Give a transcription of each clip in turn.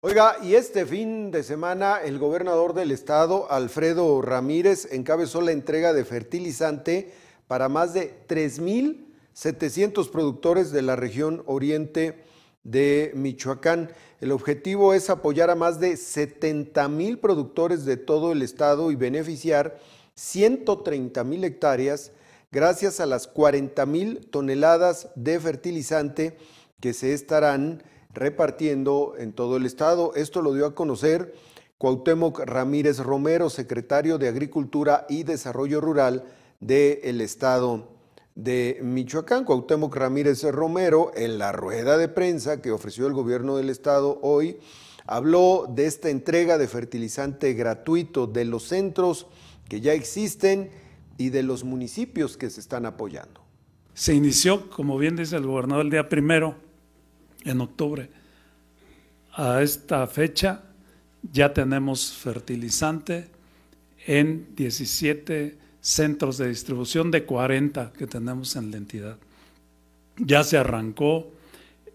Oiga, y este fin de semana el gobernador del estado, Alfredo Ramírez, encabezó la entrega de fertilizante para más de 3.700 productores de la región oriente de Michoacán. El objetivo es apoyar a más de 70.000 productores de todo el estado y beneficiar 130.000 hectáreas gracias a las 40.000 toneladas de fertilizante que se estarán repartiendo en todo el estado. Esto lo dio a conocer Cuauhtémoc Ramírez Romero, secretario de Agricultura y Desarrollo Rural del estado de Michoacán. Cuauhtémoc Ramírez Romero, en la rueda de prensa que ofreció el gobierno del estado hoy, habló de esta entrega de fertilizante gratuito de los centros que ya existen y de los municipios que se están apoyando. Se inició, como bien dice el gobernador, el día primero en octubre. A esta fecha ya tenemos fertilizante en 17 centros de distribución de 40 que tenemos en la entidad. Ya se arrancó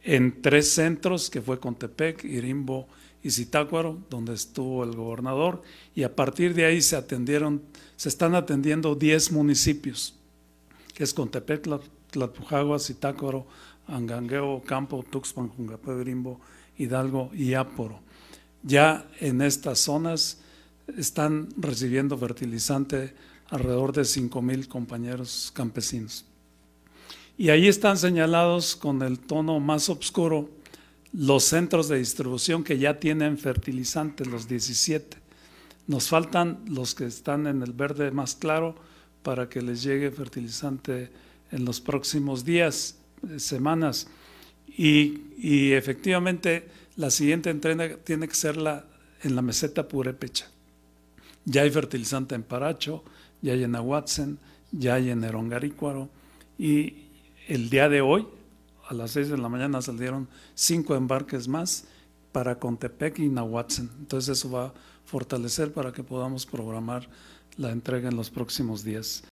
en tres centros, que fue Contepec, Irimbo y Zitácuaro, donde estuvo el gobernador, y a partir de ahí se atendieron, se están atendiendo 10 municipios que es Contepec, Tlatujagua, Zitácuaro, Angangueo, Campo, Tuxpan, Jungapé, Grimbo, Hidalgo y Áporo. Ya en estas zonas están recibiendo fertilizante alrededor de 5.000 compañeros campesinos. Y ahí están señalados con el tono más oscuro los centros de distribución que ya tienen fertilizantes, los 17. Nos faltan los que están en el verde más claro, para que les llegue fertilizante en los próximos días, eh, semanas. Y, efectivamente la siguiente entrega tiene que ser la, en la meseta purépecha. Ya hay fertilizante en Paracho, ya hay en Aguatzen, ya hay en Erongarícuaro. Y el día de hoy, a las 6 de la mañana, salieron cinco embarques más para Contepec y Nahuatzen. Entonces eso va a fortalecer para que podamos programar la entrega en los próximos días.